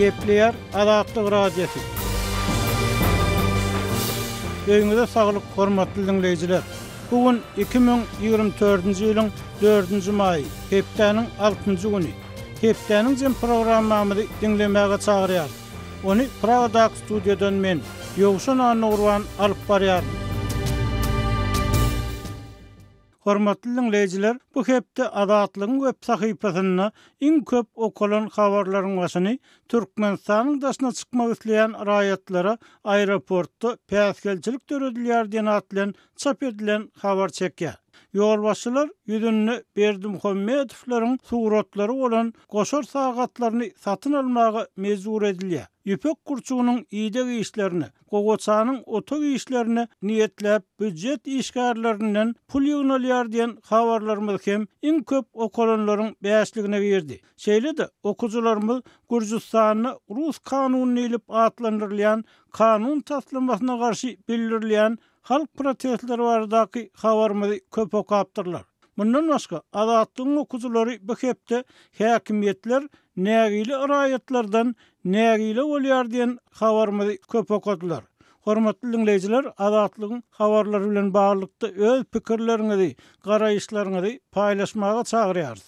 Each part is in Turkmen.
Gepliyar Adatlıq Radiyyəsi Öyünüzə sağlık hormatlı dinleyiciler. Bugün 2024-cü 4 may, Heptanın 6-cı günü. Heptanın zin programmamızı dinlemeğe çağırıyar. Onu Pravadak studiyodan men, Yoğuşun Anurvan alıp Hormatlylyň lejiler, bu hepde adatlygyň web sahypasyna iň köp okulan habarlaryň wasyny Türkmenistanyň daşyna çykmak üçin raýatlara aeroportda pehäskelçilik töredilýär diýen atlan çap edilen habar çekýär. Yorbasılar yüdünlü berdim kömme etiflerin suratları olan kosor sağatlarını satın almağı mezur edilye. Yüpek kurçuğunun iyide işlerini, kogoçanın oto işlerini niýetläp büccet işgarlarından pul yunal yar diyen kem in köp okolunların beyaşlığına verdi. Şeyle de okuzularımız Rus kanunu ilip atlanırlayan, kanun taslamasına garşy bildirilen halk protestleri vardaki havarmadi köp okaptırlar. Bundan başka adatın okuzuları bekepte hakimiyetler nagili arayetlerden nagili olyar diyen havarmadi köp okadılar. Hormatly dinleyijiler, adatlygyň habarlary bilen baglykda öz pikirleriňizi, garaýyşlaryňyzy paýlaşmaga çagyrýarys.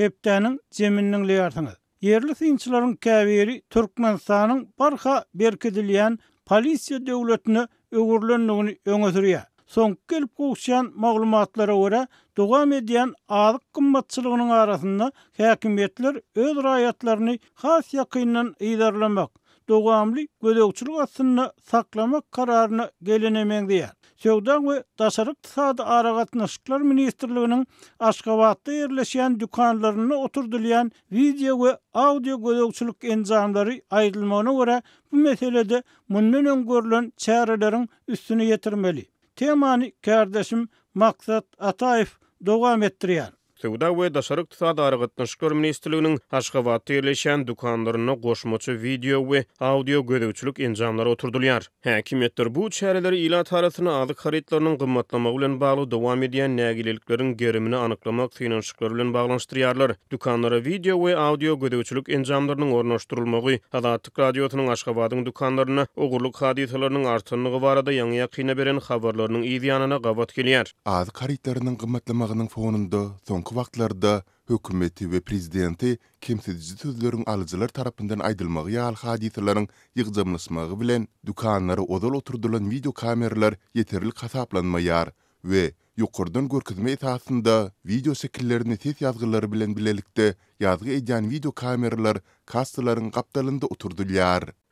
Hepdeniň jemininiň leýardyňyz. Yerli sinçilerin käberi Türkmenistanyň barha berkidilýän Galisiya döwletini öwürlenligini öňe Soň gelip gowşan maglumatlara görä, dogam edýän aýryk gymmatçylygynyň arasynda häkimetler öz raýatlaryny has ýakynyň ýerlemek, dogamly gödökçülük aslında saklamak kararını gelenemeng diýär. Söwdan ve daşaryk tsady ara gatnaşyklar ministrliginiň Aşgabatda yerleşen dükanlaryna oturdylýan video we audio gödökçülük enjanlary aýdylmagyna görä bu meselede mundan öngörülen çäreleriň üstüne ýetirmeli. Temani kardeşim Maksat Ataýew dogam etdirýär. Tuda we daşaryk tutadary gatnaşyk şükür ministrliginiň Aşgabat ýerleşen dukanlaryny goşmaça video we audio görüwçülük enjamlary oturdylýar. Häkimetler bu çäreleri ýa-da tarasyny aýdyk haritlaryny gymmatlamak bilen bagly dowam edýän nägililikleriň gerimini anyklamak synanşyklary bilen baglanşdyrýarlar. Dukanlara video we audio görüwçülük enjamlarynyň ornaşdyrylmagy, halatyk radiotynyň Aşgabatyň dukanlaryna ogurlyk hadiseleriniň artynlygy barada ýangy da beren habarlarynyň ýa-da gelýär. da ýa-da fonunda da Bugünkü vaqtlarda hökümeti we prezidenti kimsizji tüzlörün alıcılar tarapından aydılmağı ýal hadiseleriň ýygnamlysmagy bilen dükanlary odal oturdulan video kameralar ýeterli ve we ýokurdan görkezme ýetasynda video şekillerini ses ýazgylary bilen bilelikde ýazgy edýän video kameralar kastalaryň gapdalynda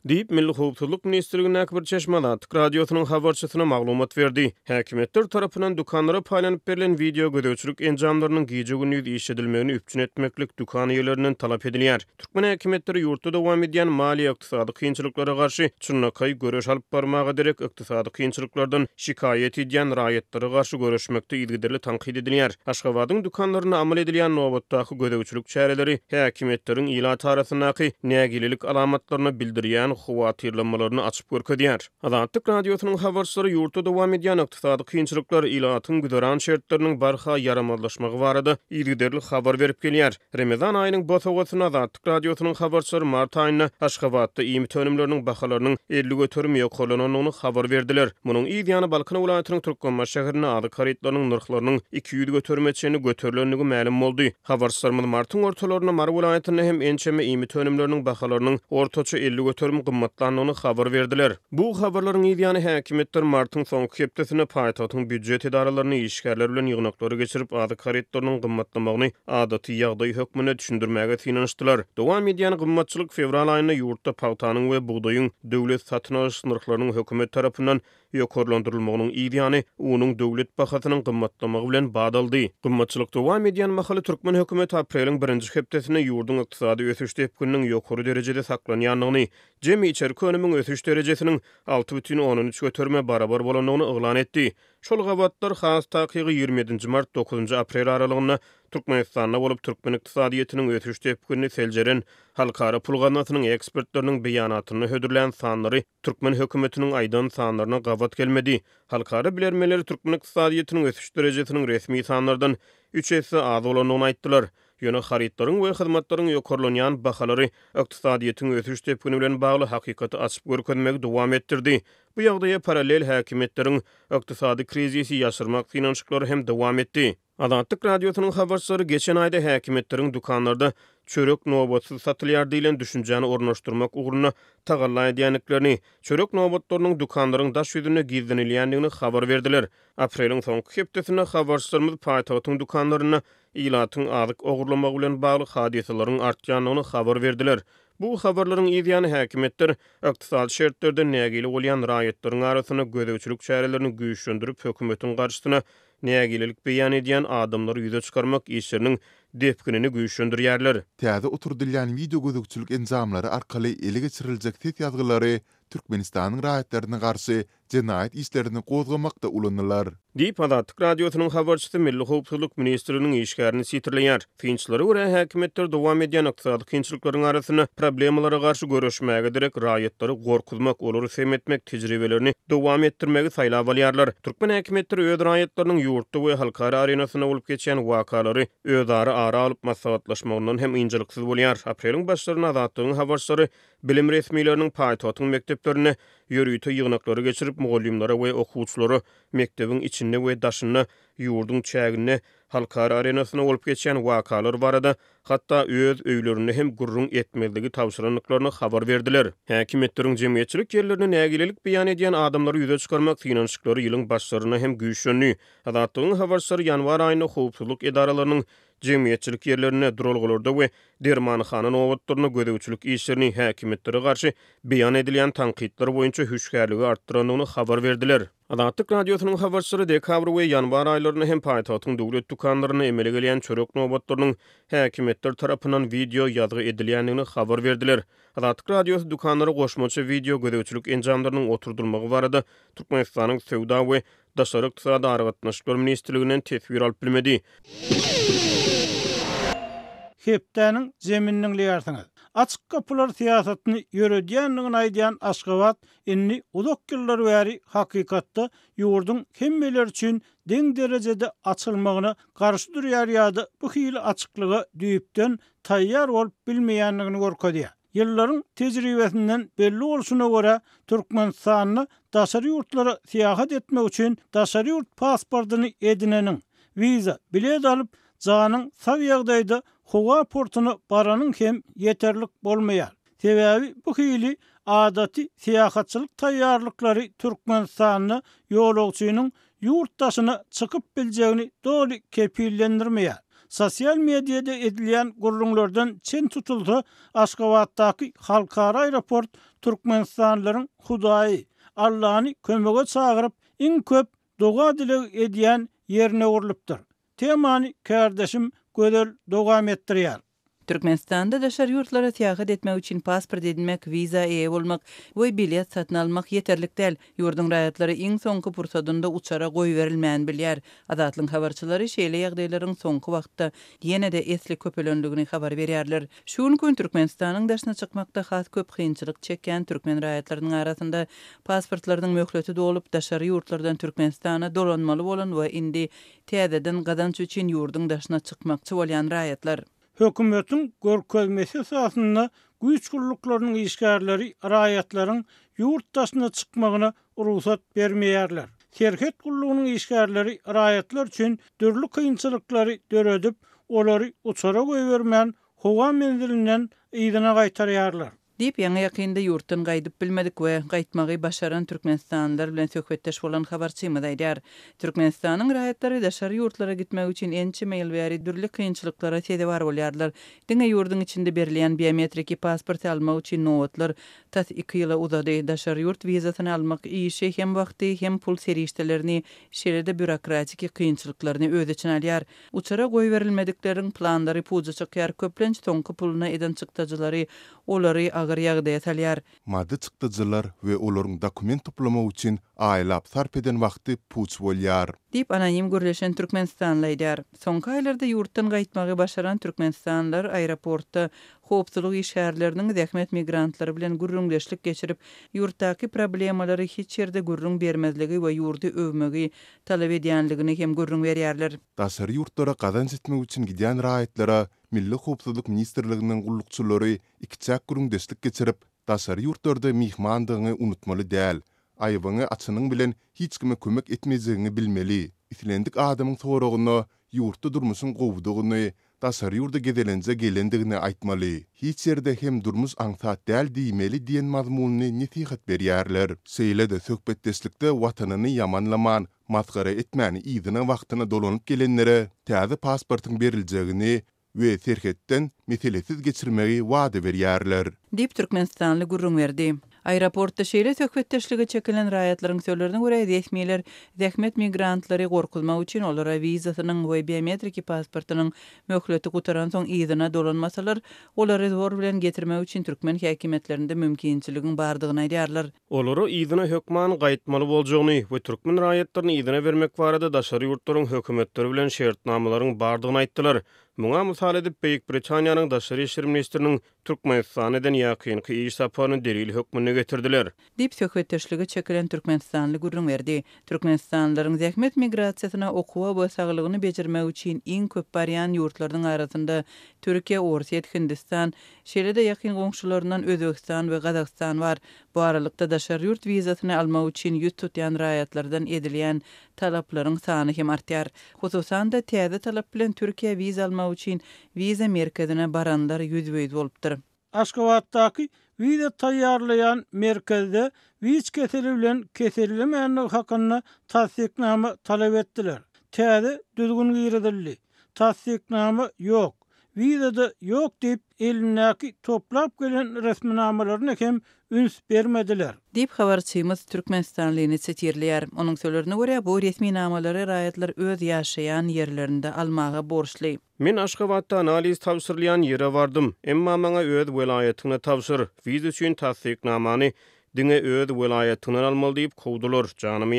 Diýip Milli howpsuzlyk ministrligi näkbir çeşmeda Türk radiosynyň habarçysyna maglumat berdi. Häkimetler tarapynyň dukanlara paýlanyp berilen video gödäçlik enjamlarynyň gije günü ýüzi işledilmegini üpçün etmeklik dukan talap edilýär. Türkmen häkimetleri ýurtda dowam edýän maliýe ykdysady kynçylyklara garşy çynna kay göreş alyp barmağa direk ykdysady kynçylyklardan şikaýet edýän raýatlara garşy göreşmekde ilgidirli tanqyd edilýär. Aşgabatyň dukanlaryna amal edilýän nowatdaky gödäçlik çäreleri häkimetleriň ilaýat arasynaky nägililik alamatlaryny bildirýär. edýän howatyrlanmalaryny açyp görkezýär. Azatlyk radiosynyň habarçylary ýurtda dowam edýän ykdysady kynçylyklar ilatyn güdaran şertleriniň barha ýaramazlaşmagy barada ilgiderli habar berip gelýär. Ramazan aýynyň botawatyna Azatlyk radiosynyň habarçylary mart aýyna Aşgabatda iými tönümlerini bahalarynyň 50 götürmi ýok bolanyny habar berdiler. Munyň ýa-ni Balkan türkmen Türkmenistan şäherine ady karytlarynyň nurhlarynyň 200 götürmeçini götürlenligi ma'lum boldy. Habarçylarymyň martyň ortalaryna Mar ulanatynyň hem ençeme iými tönümlerini bahalarynyň ortaça 50 götürmi gymmatlan habar berdiler. Bu habarlaryň ýa-ni häkimetler martyň soňky hepdesini paýtatyň büdjet edaralaryny işgärler bilen ýygnaklary geçirip ady karetdornyň gymmatlamagyny adaty ýagdaý hökmüne düşündirmäge finansdylar. Dowam edýän gymmatçylyk fevral aýyna ýurtda paýtanyň we buğdaýyň döwlet satyn alyş narhlarynyň hökümet tarapyndan ýokurlandyrylmagynyň ideýany onuň döwlet bahasynyň gymmatlamagy bilen badaldy. Gymmatçylyk dowam edýän mahally türkmen hökümeti aprelin 1-nji hepdesinde ýurdun ykdysady ösüş tepkünniň ýokary derejede saklanýanlygyny, jemi içeri könümiň ösüş derejesiniň 6.13 göterme barabar bolanlygyny ýlan etdi. Şol gabatlar has taýyky 20-nji mart 9-njy aprel aralygyna Türkmenistan'da bolup Türkmen iktisadiýetiniň ötüş tepkini seljerin, halkara pul gatnaşynyň ekspertleriniň beýanatyny hödürlän sanlary Türkmen hökümetiniň aýdan sanlaryna gawat gelmedi. Halkara bilermeler Türkmen iktisadiýetiniň ötüş derejesiniň resmi sanlardan 3 esse az bolanyny aýtdylar. Ýöne haritlaryň we hyzmatlaryň ýokarlanýan bahalary iktisadiýetiň ötüş tepkini bilen bagly hakykaty açyp görkünmek dowam etdirdi. Bu ýagdaýda paralel häkimetleriň iqtisadi krizisi ýaşyrmak finanşikları hem dowam etdi. Adatlık radyosunun havasları geçen ayda hakimetlerin dukanlarda çörök nobotsız satılıyar deyilen düşüncəni ornaşdırmak uğruna tağırlay diyanliklerini, çörök nobotlarının dukanların daş yüzünü gizdini liyanliyini verdiler. Aprelin son kiptesini havaslarımız paytavatın dukanlarına ilatın azik oğurlama ulen bağlı hadisalarların artyanlarını xabar verdiler. Bu xabarların izyanı hakimetler, ektisad şerttlerden nəgili olyan rayetlerin arasını gözü gözü gözü gözü gözü Nägililik beýan edýän adamlar ýüze çykarmak işleriniň depkinini güýçlendirýärler. Täze otur wideo video enzamlary arkaly ele geçiriljek täze ýazgylary Türkmenistanyň raýatlaryna garşy jinayat işlerini gözgämekde ulanylar. Dip adatlyk radiosynyň habarçysy Milli howpsuzlyk ministriniň işgärini sitirleýär. Finçlary we hakimettir dowam edýän ykdysady kynçylyklaryň arasyny problemlere garşy göreşmäge direk raýatlary gorkulmak olary semetmek tejribelerini dowam etdirmäge saýlaw bolýarlar. Türkmen häkimetleri öz raýatlarynyň ýurtda we halkara arenasyna bolup geçen wakalary özleri ara alyp maslahatlaşmagyndan hem ýyňjylyksyz bolýar. Aprelň başlaryna adatlyk habarçylary bilim resmiýetleriniň paýtagynyň mekteplerini yörüýte ýygnaklary geçirip mugallimlere we okuwçylara mektebiň içinde we daşyny ýurdun çägini halkara arenasyna olup geçen wakalar barada hatda öz öýlerini hem gurrun etmeldigi tawşyranlyklaryny habar berdiler. Häkimetleriň jemgyýetçilik ýerlerini nägilelik beýan edýän adamlary ýüze çykarmak synanşyklary ýylyň başlaryna hem güýçlenýär. Adatdygyň habarçylary ýanwar aýyny howpsuzlyk edaralarynyň jemgyýetçilik ýerlerine durulgulurdy we Dermanxanyň owatdyryny gödäwçilik işlerini häkimetlere garşy beýan edilen tanqidler boýunça hüşgärligi artdyranyny habar berdiler. Adatlyk radiosynyň habarçylary dekabr we yanvar aýlaryny hem paýtagtyň döwlet dukanlaryny emele gelýän çörek nowatdyrynyň häkimetler tarapynyň video ýazgy edilýändigini habar verdiler. Adatlyk radiosi Dukanları goşmaça video gödäwçilik enjamlarynyň oturdurmagy barada Türkmenistanyň Sewda we Dostoyrak Tisara Daragatna Shkor Ministerliginin tethvir alp bilmedi. Heptanin zeminnin liyartanad. Atsukka pular tiyasatini yorodiyan aydiyan asgavad enni udok gillar wari haqiqatta yorodun kemmelar chun den derecede atsalmagana garsudur yariyada bu hiyyili atsuklaga duyipten tayyar olp bilmeyyan nungan yılların tecrübesinden belli olsuna göre Türkmenistanlı daşarı yurtlara siyahat etmek için daşarı yurt pasportunu edinenin viza bilet alıp canın saviyagdaydı hova portunu baranın hem yeterlik olmayar. Sebebi bu hili adati siyahatçılık tayyarlıkları Türkmenistanlı yolokçuyunun yurttaşına çıkıp bileceğini doli kepillendirmeyar. Sosial medyada edilen gurrunglardan çin tutuldu. Aşkavattaki halkara raport Türkmenistanların hudayi Allah'ını kömüge çağırıp in köp doga dili edilen yerine uğurluptur. Temani kardeşim gödül doga mettiriyar. Türkmenistan'da da yurtlara tiyahat etmek için pasport edinmek, viza ee olmak ve bilet satın almak yeterlik del. Yurdun rayatları en sonki pursadunda uçara koy verilmeyen bil yer. Adatlı'n havarçıları şeyle yağdayların sonkı vaxtta yine de esli köpölönlüğünü xabar veriyarlar. Şuun kün Türkmenistan'ın daşına çıkmakta khat köp hiyyinçilik çekken Türkmen rayatlarının arasında pasportlarının möhleti dolup, olup daşarı yurtlardan Türkmenistan'a dolanmalı olan ve indi tiyy qadanç tiyy tiyy tiyy tiyy tiyy rayatlar. Hökümetin görkezmesi kömesi esasında güç kurluklarının işgərləri rayiyatların yurt taşına çıkmağına ruhsat vermeyərlər. Kerket kurluğunun işgərləri rayiyatlar üçün dürlü kıyınçılıkları dörödüb, onları uçara qoyvermən, hova mendilindən qaytarayarlar. Dip yaňy ýakynda yurtin gaýdyp bilmedik we gaýtmagy başaran Türkmenistanlar bilen söhbetdeş bolan habarçymy daýdyr. Türkmenistanyň raýatlary daşary ýurtlara gitmek üçin ençe meýil we dürli kynçylyklara sebäp bolýarlar. Diňe ýurdun içinde berilýän biometrik pasport almak üçin nowatlar tat 2 ýyla uzady. Daşary ýurt wizasyny almak ýeşe hem wagty hem pul serişdelerini şeýlede bürokratiki kynçylyklaryny öz içine alýar. Uçara goý berilmediklerin planlary puza çykýar. Köplenç tonky puluna eden çykdajylary olary agar yagdaýa salýar. Maddi çykdyjylar we olaryň dokument toplamagy üçin aýlap sarp eden wagty puç bolýar. Dip anonim gürleşen Türkmenistanly ýer. Soňky aýlarda ýurtdan gaýtmagy başaran türkmenistanlylar aeroportda howpsuzlyk şäherleriniň zähmet migrantlary bilen gürrüňleşlik geçirip, ýurtdaky problemalary hiç ýerde gürrüň bermezligi we ýurdy öwmegi talap edýänligini hem gürrüň berýärler. Daşary ýurtlara gadan gitmek üçin gidýän raýatlara Milli howpsuzlyk ministrliginiň gullukçylary ikiçäk gürrüňdeşlik geçirip, daşary ýurtlarda mehmandygyny unutmaly däl. aýbyny açynyň bilen hiç kime kömek etmezligini bilmeli. Islendik adamyň töwereginde ýurtda durmuşyň gowdugyny, daşary ýurda gedelenze gelendigini aýtmaly. Hiç hem durmuş aňsa däl diýmeli diýen mazmunyny netihat berýärler. Seýle de söhbet watanyny yamanlaman, mazgara etmäni ýygyna wagtyna dolanyp gelenlere täze pasportyň beriljegini we serhetden mitelesiz geçirmegi wada berýärler. Dip Türkmenistanly gurrun berdi. Aeroportda şeýle söhbetdeşlige çekilen raýatlaryň söýlerini görä ýetmeýler. Zähmet migrantlary gorkulma üçin olara wizasynyň we biometrik pasportynyň möhleti gutaran soň ýetine dolanmasalar, olary zor bilen getirme üçin türkmen häkimetlerinde mümkinçiligiň bardygyny aýdarlar. Olary ýetine hökman gaýtmaly boljagyny we türkmen raýatlaryny ýetine bermek barada daşary ýurtlaryň hökümetleri bilen şertnamalaryň bardygyny aýtdylar. Muňa musal edip Beýik Britaniýanyň daşary işler ministriniň Türkmenistan eden ýakyn kiýi sapany delil hökmüne getirdiler. Dip söhbet çekilen Türkmenistanly gurrun berdi. Türkmenistanlaryň zähmet migrasiýasyna okuwa we saglygyny bejermek üçin iň köp baryan ýurtlardan arasynda Türkiýe, Orsiýet, Hindistan, şeýlede ýakyn gonşularyndan Özbegistan we Gazakstan bar. Bu aralykda daşary ýurt wizasyny almak üçin ýurt tutýan raýatlardan edilýän talapların sanı hem artýar. Hususan da täze talap bilen Türkiýe wiza alma üçin wiza merkezine baranlar ýüzbeýdi bolupdyr. Aşgabatdaky wiza taýýarlayan merkezde wiz keseli bilen keselilmeýän hakyny tasdiknama talap etdiler. Täze düzgün giýredildi. Tasdiknama ýok. vizada yok deyip elinaki toplap gelen resmi kem üns bermediler. Deyip xavar çiymaz Türkmenistanliyini çetirliyar. Onun sölörünü gore bu resmi namaları rayetlar öz yaşayan yerlerinde almağa borçlayy. Men Aşgabatda analiz tavsirliyan yere vardım. Emma mana öz velayetini tavsir. Viz üçün namani Dine öz velayetini almalı deyip kovdular, canımı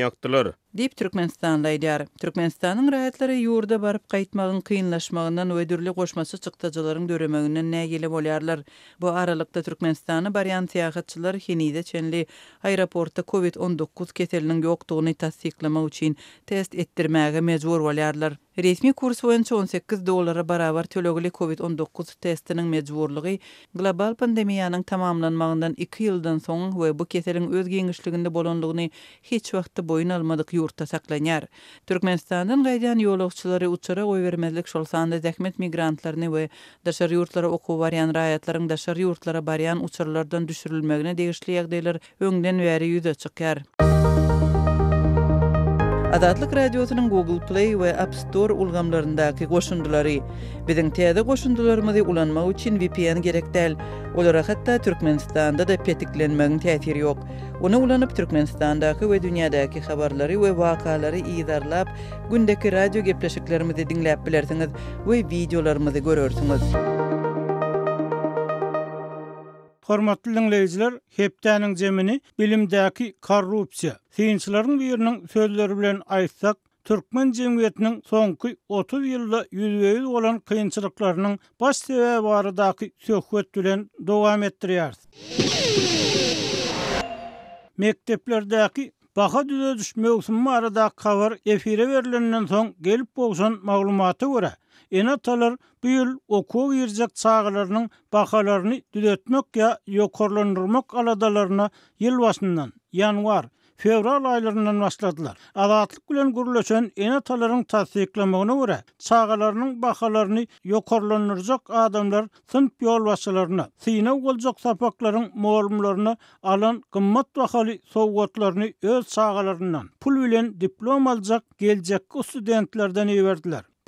Dip Türkmenistan laýdyar. Türkmenistanyň raýatlary ýurda baryp gaýtmagyň kynlaşmagyndan we dürli goşmasy çykdyjylaryň döremeginden nägile bolýarlar? Bu aralykda Türkmenistany baryan tiýagatçylar Henide Çenli aeroportda COVID-19 keteliniň ýokdugyny tassyklamak üçin test etdirmäge mejbur bolýarlar. Resmi kurs boýunça 18 dollara barabar tölegli COVID-19 testinin mejburlygy global pandemiýanyň tamamlanmağından 2 ýyldan soň we bu keteliniň öz geňişliginde hiç wagtda boyun almadyk yurtta saklanyar. Türkmenistan'dan gaydan yolokçuları uçara oy vermezlik şolsanda zekmet migrantlarını ve daşar yurtlara oku varyan rayatların daşar yurtlara bariyan uçaralardan düşürülmegne deyişliyak deyler öngden veri yy Adatlyk radiosynyň Google Play we App Store ulgamlarındaky goşundylary biziň täze goşundylarymyzy ulanmak üçin VPN gerekdäl. Olara hatda Türkmenistanda da petiklenmäň täsiri ýok. Onu ulanyp Türkmenistandaky we dünýädäki habarlary we wakalary iňerläp, gündäki radio gepleşiklerimizi diňläp bilersiňiz we videolarymyzy görersiňiz. Hormatly dinleyijiler, hepdäniň jemini bilimdäki korrupsiýa, synçylaryň biriniň sözleri bilen aýtsak, türkmen jemgyýetiniň soňky 30 ýylda ýüzüwäýil bolan kynçylyklarynyň baş sebäbi barydaky söhbet bilen dowam etdirýär. Mekteplerdäki baha düzüş mewsumy barada kawar efire berilenden soň gelip bolan maglumaty görä, ene talar büyül oku yerjek çağlarynyň bahalaryny düzetmek ya ýokurlandyrmak aladalaryna ýyl başyndan ýanwar Fevral aylarından başladılar. Adatlık bilen gürlöşen ene talarının tasdiklemeğine göre çağalarının bahalarını yokorlanırzak adamlar tınp yol vasılarına, sinav olacak sapakların morumlarına alan kımmat bakali soğukatlarını öz çağalarından pul bilen diplom alacak gelecek o studentlerden iyi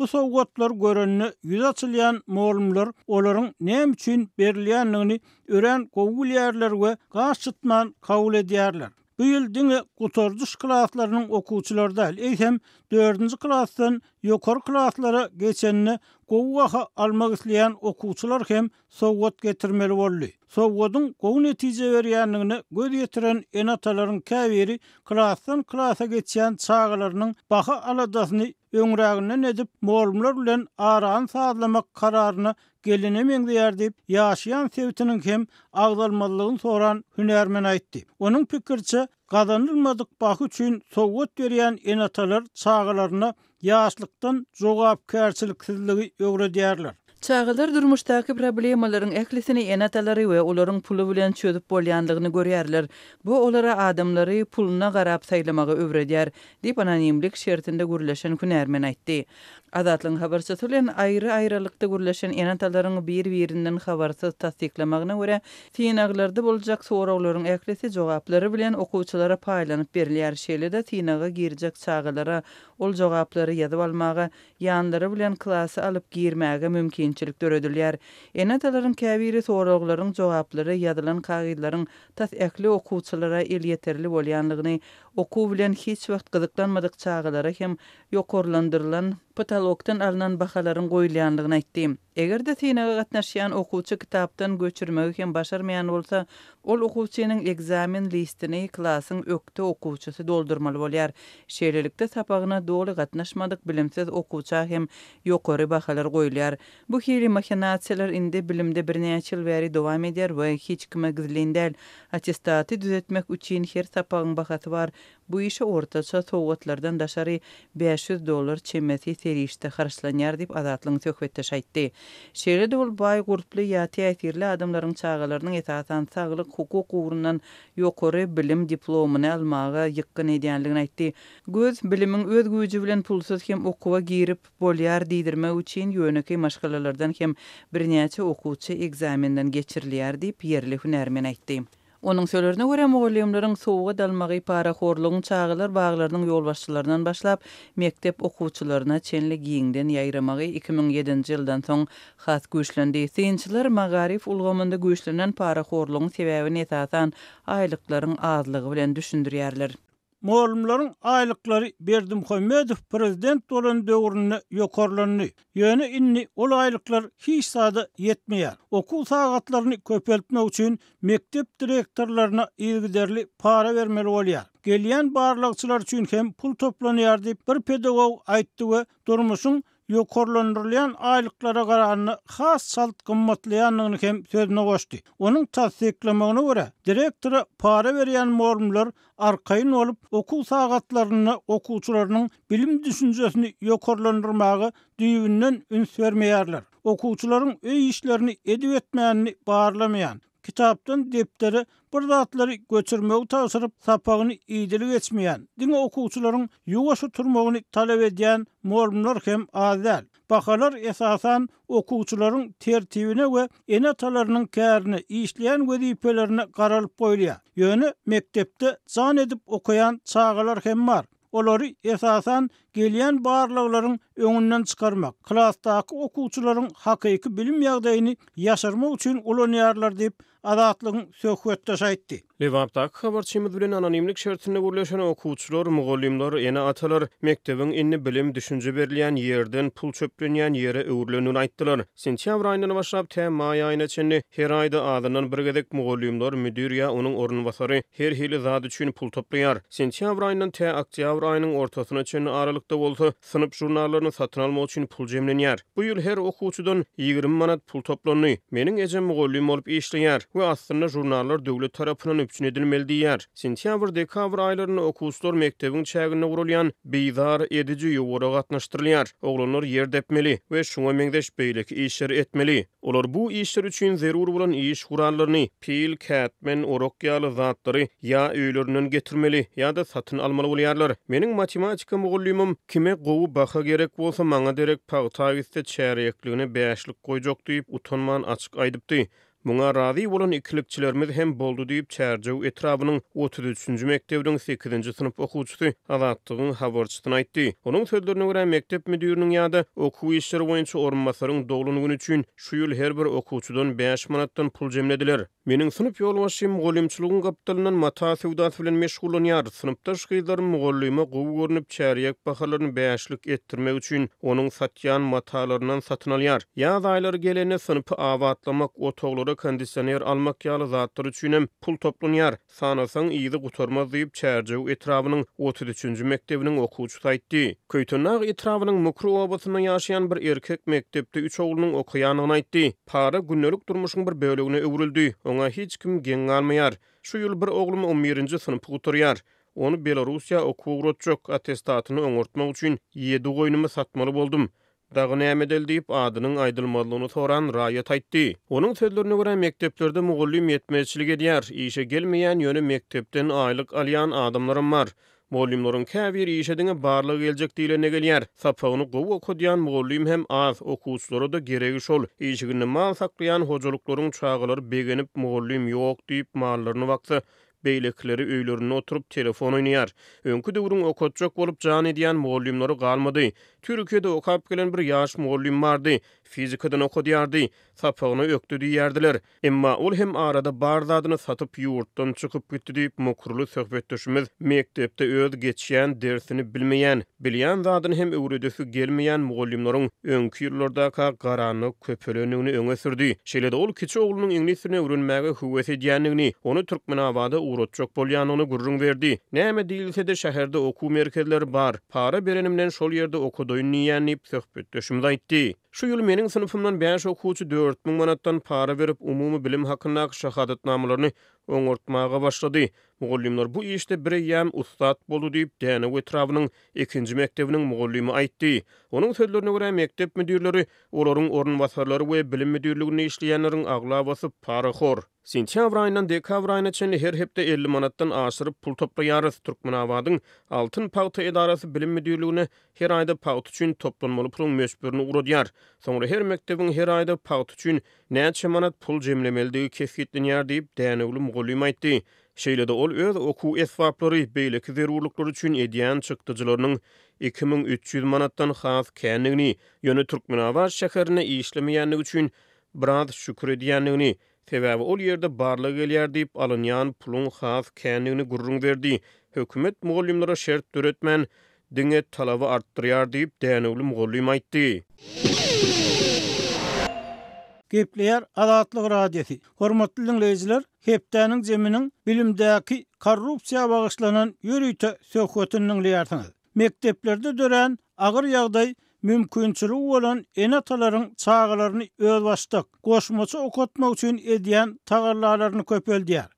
Bu sowgatlar görenni yüz açılayan morumlar olarının nem üçün berliyanlığını ören kovul yerler ve qarşıtman kavul ediyerler. Bu yıl dini kutorcu şiklaatlarının okuçular dahil eytem 4. klasdan yokor klaslara geçenini kovuaha almak isleyen okuçular hem sowgat getirmeli vallu. Sowgatun kovu netice veriyanlığını göz getiren enataların kaviri klasdan klasa geçen çağlarının baka aladasını öňrägine nedip molumlar bilen aran sazlamak kararyny gelini meňzeýär diýip ýaşaýan sewtiniň hem agdalmalygyny soran hünärmen aýtdy. Onuň pikirçe gazanylmadyk bak üçin sowgat berýän enatalar çağalaryna ýaşlykdan jogap kärçilik sizligi öwredýärler. Çağılar durmuştaki problemaların eklisini enataları ve oların pulu bilen çözüp bolyanlığını görüyorlar. Bu olara adımları puluna garap saylamağı övrediyar, deyip anonimlik şertinde gürleşen kün ermen aytti. Azatlın habarsız olen ayrı ayrılıkta gürleşen enataların bir birinden habarsız tasdiklamağına göre, tiyinaglarda bolcak sonra oların eklisi cevapları bilen okuçulara paylanıp berliyar şeyle de tiyinaga girecek çağılara ol cevapları yazı almağa, yanları bilen klası alıp girmeğe mümkün keyinçilik döredilýär. Enataların käbiri soraglaryň jogaplary ýazylan kagydlaryň tas ähli okuwçylara el ýeterli bolýanlygyny, okuw bilen hiç wagt gyzyklanmadyk çağlara hem ýokurlandyrylan potalokdan alınan baxaların qoyulyanlığına etdi. Eger de sinaga gatnaşýan okuwçy kitaptan göçürmegi hem başarmayan bolsa, ol okuwçynyň ekzamen listini klassyň ökde okuwçysy doldurmaly bolýar. Şeýlelikde sapagyna dogry gatnaşmadyk bilimsiz okuwça hem ýokary bahalar goýulýar. Bu hili mahinatsiýalar indi bilimde bir näçe ýyl bäri dowam eder we hiç kime gizlendel. Attestaty düzetmek üçin her sapagyň bahaty bar. Bu işi ortaça soğutlardan daşarı 500 dolar çemeti terişte xarşlanyar dip azatlığın tökvette şaytdi. Şeri dol bay gurtlu yati etirli adamların çağalarının etatan sağlık hukuk uğrundan yokori bilim diplomini almağa yıkkın ediyanlığın aytdi. Göz bilimin öz gücü bilen pulsuz hem okuva girip bolyar didirme uçin yönöki maşkalalardan hem birinyaçı okuçı egzaminden geçirliyar dip yerli hünermen aytdi. Onun sözlerine göre Moğolların soğuğa dalmağı para horluğun çağılır bağlarının yol başçılarından mektep okuvçularına çenli giyinden yayırmağı 2007 yıldan son hat güçlendi. Sençiler mağarif ulğamında güçlenen para horluğun sebebini etatan aylıkların azlığı bilen düşündürerler. Mowlumlaryň aylıkları berdim goýmadyp, prezident dolan orny ýokarlanýy. Ýöne inni ol aýlyklar hiç sada yetmeýär. Okul sagatlaryny köpeltmek üçin mektep direktorlaryna ýerli para bermeli olar. Geliýän baarlagçylar üçin hem pul toplanýardy diýip bir pedagog aýtdy we durmuşun yokorlandırılan aylıklara kararını has salt kımmatlayanlığını kem sözüne koştu. Onun tasdiklamağına göre direktora para veriyen mormlar arkayın olup okul sağatlarını okulçularının bilim düşüncesini yokorlandırmağı düğününün üns vermeyerler. Okulçuların öy işlerini edip etmeyenini bağırlamayan, kitaptan depleri bir zatları götürmeyi tavsırıp sapağını iyidili geçmeyen, dini okuçuların yuva tuturmağını talep edeyen morumlar hem azal. Bakalar esasan okuçuların tertibine ve enatalarının kârını işleyen ve dipelerine karalıp boyluya. Yönü mektepte zan edip okuyan çağalar hem var. Olori esasan gelýän barlyklaryň öňünden çykarmak, klassdaky okuwçylaryň hakyky bilim ýagdaýyny ýaşyrmak üçin ulany diýip adatlygyň söhbetde şaýtdy. Lewapda habarçymyz bilen anonimlik şertinde gurlaşan okuwçylar, mugallimler, ene atalar mektebiň inni bilim düşünje berilýän ýerden pul çöplenýän ýere öwrülenini aýtdylar. Sentýabr aýynyň başlap täm maý aýyna çenli her aýda adynyň bir gedek mugallimler, müdir ýa onuň ornawasary her hili zady üçin pul toplaýar. Sentýabr aýynyň täm oktýabr aýynyň ortasyna çenli aralykda bolsa sınıp jurnallaryny satın almak üçin pul jemlenýär. Bu ýyl her okuwçudan 20 manat pul toplanýy. Meniň ejem mugallim bolup işleýär we aslynda jurnallar döwlet tarapynyň üçin edilmeli diýär. Sentýabr dekabr aýlaryny okuwçylar mektebiň çägine gurulýan beýdar edici ýuwara gatnaşdyrylýar. Oglanlar ýer depmeli we şuňa meňdeş beýlik işler etmeli. Olar bu işler üçin zerur bolan iş hurallarını pil, kätmen, orok yağlı zatları ya öylörünün getirmeli ya da satın almalı olyarlar. Menin matematika muğullimim kime gowu baha gerek bolsa maňa derek pagtawiste çäreklüni beşlik goýjak diýip utanman açyk aýdypdy. Muňa razy bolan iklikçilerimiz hem boldu diýip çäreju etrabynyň 33-nji mektebiň 8-nji synp okuwçysy alatdygyny habarçytyn aýtdy. Onuň söhbetlerine görä mektep müdiriniň ýa-da okuw işleri boýunça ormanlaryň dolunyň üçin şu ýyl her bir okuwçudan 5 manatdan pul jemlediler. Mening sınıp yolwaşym golümçülügün kapitalynyň mata sewdat bilen meşgulun ýar. Sınıpda şgyzlar mugallymy gowy görnüp çäriýek bahalaryny beýişlik etdirmek üçin onuň satýan matalaryndan satyn alýar. Ýa-da aýlary gelene sınıpy awatlamak, otoglara kondisioner almak ýaly zatlar üçin pul toplanýar. Sanasyň iýidi gutarmaz diýip çäriýek 33-nji mektebiniň okuwçysy aýtdy. Köýtünäk etrawynyň mukry obasyna ýaşaýan bir erkek mektepde 3 oglunyň okuýanyny aýtdy. Para günnelik durmuşyň bir bölegine öwrüldi. ona hiç kim geng almayar. Şu bir oglum 11-nji sınıp guturyar. Onu Belarusya okuw gurutçuk attestatyny öňürtmek üçin 7 goýnymy satmaly boldum. Dağı näme edil diýip adynyň aýdylmalygyny soran raýat aýtdy. Onuň sözlerine görä mekteplerde mugullym ýetmezçilige diýär, işe gelmeýän yönü mektepten aýlyk alýan adamlarym bar. Mollimlorun käbir işediňe barlyg dilə diýle negelýär. Sapagyny gowy okudýan mollim hem az okuwçylara da gerek ol. Eşigini mal saklaýan hojalyklaryň çağalary begenip mollim ýok diýip mallaryny wagty beylekleri öylerine oturup telefon oynayar. Öňkü döwürüň okatjak olup can edýän mollimlary galmady. Türkiyede okap gelen bir ýaş mollim bardy. Fizikadan okudýardy. sapyny ökdü diýerdiler. Emma ol hem arada bardadyny satyp ýurtdan çykyp gitdi diýip mukrulu söhbet düşmez. Mektepde öz geçýän dersini bilmeýän, bilýän zadyny hem öwredesi gelmeýän mugallimlaryň öňkü ýyllarda ka garany köpelenigini öňe sürdi. Şeýle-de ol kiçi oglunyň ingleziýe öwrenmäge höwes edýänligini, onu türkmen awada öwretjek bolýanyny gurrun berdi. Näme diýilse de şäherde okuw merkezleri bar. Para berenimden şol ýerde okudyň niýetini söhbet aýtdy. Şu ýyl meniň synfymdan 5 okuwçy 4000 manatdan para berip umumy bilim hakynda şahadat namalaryny öňürtmäge başlady. Mugallimler bu işde bir ýam ustad boldy diýip Däne Wetrawynyň 2-nji mekdebiniň mugallimi aýtdy. Onuň sözlerine görä mekdep müdirleri olaryň ornawasarlary we bilim müdirliginiň agla aglabasy para Sentyabr aýynyň dekabr aýyna çenli her hepde 50 manatdan aşyryp pul toplaýarys Türkmen avadın Altyn Pagta Edarasy Bilim Müdürlüğüne her aýda pagt üçin toplanmaly pulyň meşbürini urudýar. Sonra her mekdebiň her aýda pauta üçin näçe manat pul jemlemeldigi kefiýetlenýär diýip däneli mugullym aýtdy. Şeýle de ol öz okuw esbaplary beýleki zerurlyklar üçin edýän çykdyjylaryň 2300 manatdan has kännigini ýöne Türkmen awad şäherine işlemeýänligi üçin braz şükür edýänligini Sebäbi ol ýerde barlyk gelýär diýip alynýan pulun has kändigini gurrun berdi. Hökümet mugallimlere şert döretmän diňe talaby artdyryar diýip däneli mugallim aýtdy. Gepleýär Adatlyk radiosi. Hormatly dinleýijiler, Hepdanyň zeminiň bilimdäki korrupsiýa bagyşlanan ýürüýte söhbetiniň dinleýärsiňiz. Mekteplerde dören agyr ýagdaý mümkünçülü olan en ataların çağlarını öl başlık. üçün ediyen tağırlarlarını köpöl diyar.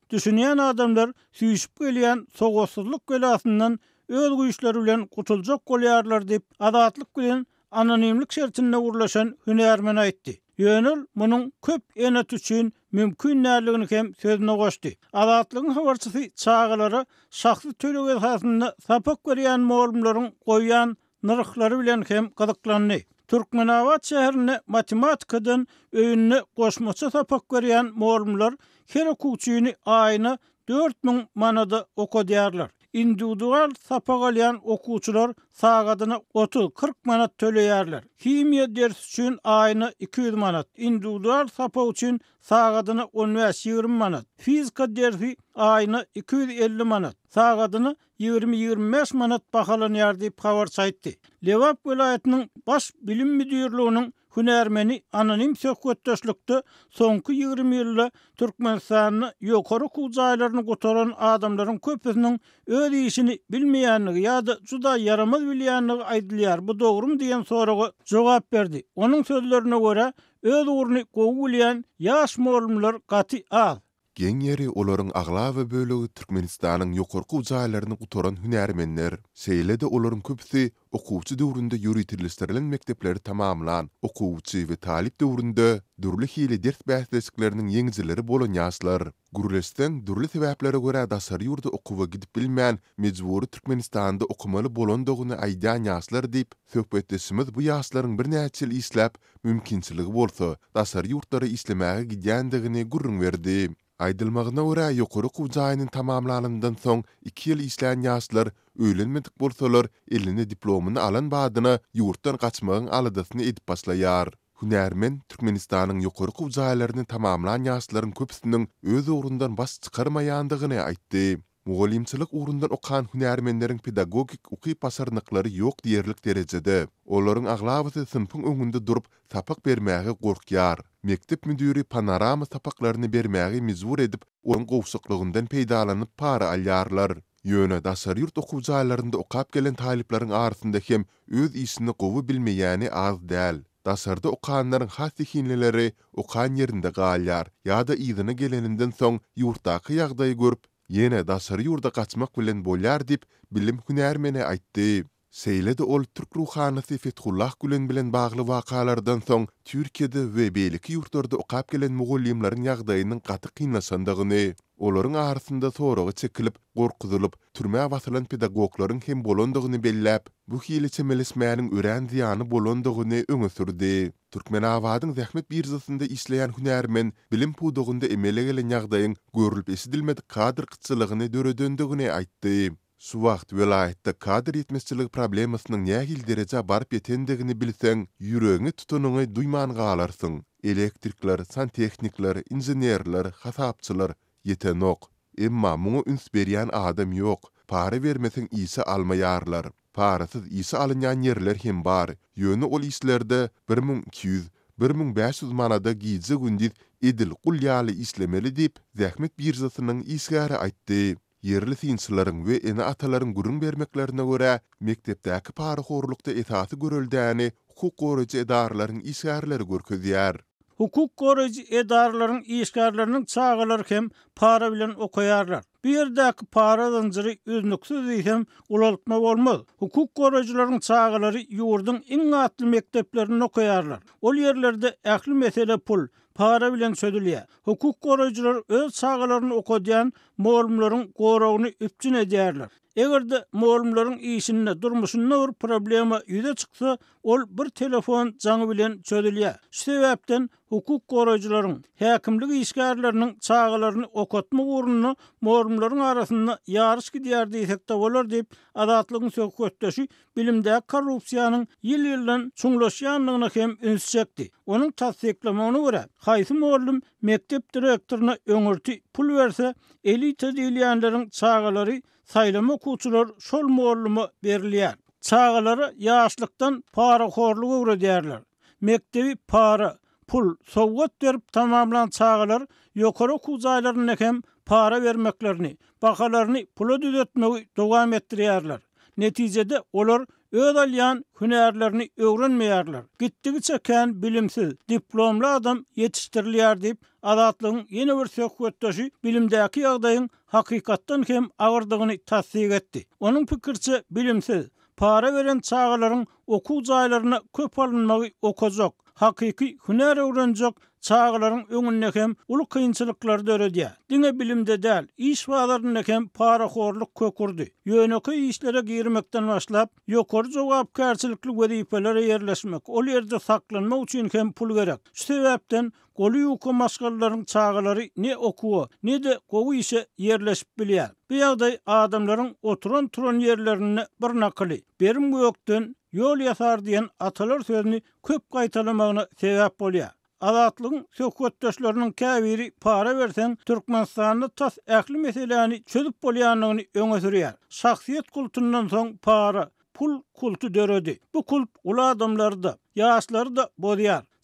adamlar süyüşüp öleyen soğusuzluk gölasından öl güyüşleri bilen kutulcak golyarlar deyip adatlık bilen anonimlik şeritinle uğurlaşan hünermen aitti. Yönül bunun köp enet üçün mümkün nerliğini kem sözüne koştu. Adatlığın havarçısı çağaları şahsı tölü velhasında sapak veriyen morumların koyuyan nırıkları bilen hem kadıklanı. Türk şehrini şehrine matematikadın öyününü koşması tapak veriyen morumlar her kutuyunu ayını 4000 manada okudiyarlar. individual sapa galyan okuwçular sagadyna 30-40 manat töleýärler. Kimiýa ders üçin aýyna 200 manat, individual sapa üçin sagadyna 15-20 manat, fizika dersi aýyna 250 manat, sagadyna 20-25 manat bahalanýar diýip habar çaýtdy. Lewap welaýatynyň baş bilim müdirliginiň hünärmeni anonim söhbetdeşlikde soňky 20 ýylda Türkmenistanyň ýokary kuzaýlaryny gutaran adamlaryň köpüsiniň öz işini bilmeýänligi ýa-da juda yaramaz bilýänligi aýdylýar. Bu dogrumy diýen soraga jogap berdi. Onuň sözlerine görä öz ugruny gowulýan ýaş molumlar gaty az. Geň ýeri olaryň aglaby bölegi Türkmenistanyň ýokarky utoran gutaran hünärmenler, seýlede olaryň köpüsi okuwçy döwründe ýürütilýän mekdepleri tamamlan, okuwçy we talip döwründe durli hili dert bäsdesiklerini ýeňizleri bolan ýaşlar. Gurulestan durly sebäplere görä daşary ýurda okuwa gidip bilmän mejburi Türkmenistanda okumaly bolandygyny aýdan dip, diýip söhbetdeşimiz bu ýaşlaryň bir näçe ýyl mümkinçiligi bolsa, daşary ýurtlara islemäge gidýändigini gurrun berdi. Aydylmagyna görä ýokary okuw jaýynyň tamamlanandan soň 2 ýyl işlän ýaşlar öwlenmedik bursalar elini diplomyny alan wagtyna ýurtdan gaçmagyň alydysyny edip başlaýar. Hünärmen Türkmenistanyň ýokary okuw tamamlan tamamlanan ýaşlaryň köpüsiniň öz urundan bas çykarmaýandygyny aýtdy. Mugalimçilik urundan okan hünärmenlerin pedagogik uqi pasarnıkları yok diyerlik derecede. Oların aglavatı sınfın önünde durup tapak bermeğe korkyar. Mektep müdiri panorama tapaklarını bermeğe mizur edip, onun qovsuklığından peydalanıp para alyarlar. Yona dasar yurt okuvcaylarında okap gelen talipların arasında hem öz isini qovu bilmeyeni az dəl. Dasarda okanların has dihinlileri okan yerinde yada ya da idini geleninden son yurttaki yagdayı görüp Yenä daşary ýurda gaçmak bilen bolýar dip bilim hünärmeni aýtdy. Seyledi ol Türk ruhanasy Fethullah Gülen bilen bağlı vakalardan son Türkiýede we beýleki ýurtlarda okap gelen mugallimlärin ýagdaýynyň gaty kynlaşandygyny, olaryň arasynda soraga çekilip, gorkudylyp, türme awatlan pedagoglaryň hem bolandygyny belläp, bu hili çemelismäniň ören ziýany bolandygyny öňe sürdi. Türkmen awadyň zähmet birzasynda işleýän hünärmen bilim pudugynda emele gelen ýagdaýyň görülp esidilmedik kadr gitçiligini döredendigini aýtdy. Şu wagt welaýetde kadr ýetmezçilik problemasynyň nähil derejä bar ýetendigini bilsen, ýüregiňi duyman duýman galarsyň. Elektrikler, santehnikler, inzinerler, hasapçylar ýetenok. Emma muňa üns berýän adam ýok. Para bermeseň ýysa almaýarlar. Parasyz ýysa alynýan ýerler hem bar. Ýöne ol işlerde 1200, 1500 manada giýjek gündiz edil qul ýaly işlemeli dip Zähmet Birzasynyň isgary aýtdy. yerli sinsilarin ve ene atalarin gürün bermeklerine göre mektepteki pari horlukta etatı görüldeni hukuk koruyucu edarların isgarları görküdiyar. Hukuk koruyucu edarların isgarlarının hem para bilen okuyarlar. Bir dak para zanjyry üzünüksiz diýen ulalykma bolmaz. Hukuk gorajylaryň çağılary ýurdun iň atly mekteplerini okuyarlar. Ol ýerlerde ähli mesele pul, para bilen çödülýär. Hukuk gorajylar öz çağılaryny okadyan mormlaryň gorawyny üpçüne derler. Egerde de mormlaryň işinde durmuşyna bir problema ýüze çykdy, ol bir telefon zangy bilen çödülýär. Şu sebäpden hukuk koruyucuların, hakimlik işgarlarının çağılarını okotma uğrunu morumların arasında yarış gidiyar deysek de olur deyip adatlığın sökötteşi bilimde korrupsiyanın yıl yıldan çunloşyanlığına hem ünsecekti. Onun tasdikleme onu göre, Haysim morlum mektep direktörüne öngörtü pul verse, elita diliyenlerin çağıları saylama kutular sol morlumu berliyar. Çağıları yaşlıktan para korluğu uğra derler. Mektebi para, pul sovgat derip tamamlan çağlar yokoro kuzaylarının hem para vermeklerini bakalarını pulu düzetmeyi devam ettiriyorlar. Neticede olur öz alyan hünerlerini öğrenmeyarlar. Gittikçe ken bilimsiz diplomlu adam yetiştiriliyar deyip adatlığın yeni bir sekvettaşı bilimdeki yağdayın hakikattan hem agyrdygyny tasdik etdi. Onun pikirçe bilimsiz para veren çağların oku zaylarına köp alınmağı okozok, haqiqi hünar öğrencok, çağların öngün nekem ulu kıyınçılıklar da Dine bilimde del, iş vaaların nekem para horluk kökurdu. Yönöke işlere girmekten başlap, yokor cevap karsilikli vedipelere yerleşmek, ol yerde saklanma uçin pul verek. Sevepten, Golü maskalların çağları ne okuo, ne de kovu işe yerleşip biliyar. Bir yağday adamların oturan turan yerlerine bir nakili. Berim mu yol yasar diyen atalar sözünü köp qaytalamağına sebep bolya. Azatlığın sökvettöşlerinin kəviri para versen Türkmenistan'ı tas əkli meselani çözüp bolýanyny öňe sürýär. Şahsiyet kultundan son para, pul kultu dörödü. Bu kult ula adamları da,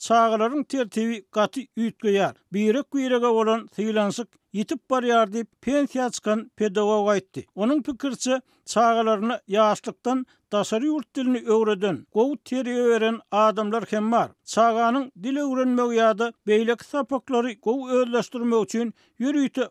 çağırların tertibi katı üýtgeýär. Birek güýrege bolan sylansyk ýitip barýar diýip pensiýa çykan pedagog aýtdy. Onuň pikirçe çağırlaryny ýaşlykdan daşary ýurt dilini öwreden, qov teri beren adamlar hem bar. Çağanyň dil öwrenmegi ýa beylik beýlik qov gowy öwrenleşdirmek üçin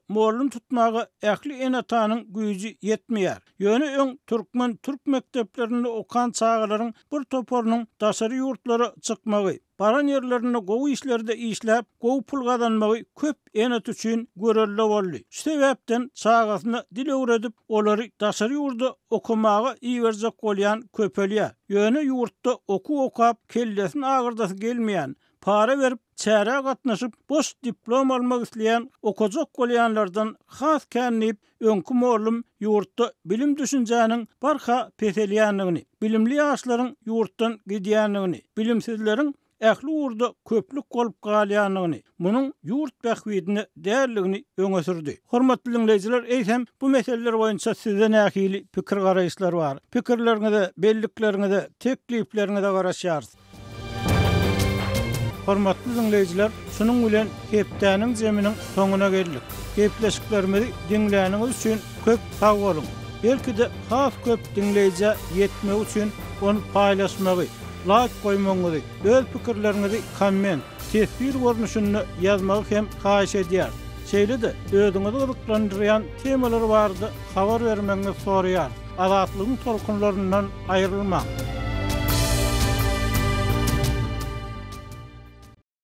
morlun tutmagy ähli enatanyň güýji ýetmeýär. Ýöne öň türkmen türk mekteplerinde okan çağırlaryň bir toporunun daşary ýurtlara çykmagy baran yerlerini gowy işlerde işläp gow pul köp enet üçin görelli boldy. Sebepden çağasyny dil öwredip olary daşary ýurdu okumagy iýerjek bolýan köpelýe. Ýöne yurtta oku okap kellesin agyrdasy gelmeýän para berip çäre gatnaşyp boş diplom almak isleýän okojak bolýanlardan has kännip öňkü möllüm ýurtda bilim düşünjäniň barha peteliýänligini, bilimli ýaşlaryň ýurtdan gidýänligini, bilimsizleriň ähli urda köplük golup galyanyny, munun yurt bähwidini değerligini öňe sürdi. Hormatly dinleyijiler, eýsem bu meseleler boýunça size nähili pikir garaýyşlar bar. Pikirleriňizi, bellikleriňizi, teklifleriňizi garaşýarys. Hormatly dinleýijiler, şunun bilen hepdäniň zeminiň soňuna geldik. Gepleşiklerimizi dinleýäniňiz üçin köp sag bolun. Belki de haf köp dinleýije ýetmek üçin onu paýlaşmagy. Laakoi Mongolik öz fikirläringizi komment, täsir ornyşyny yazmagy hem haýiş edýär. Şeýle hem öýdüğünüz üýtgeňdirýän temalar bardy, haýyş bermegi soraýan, aga atlymy torkunlaryndan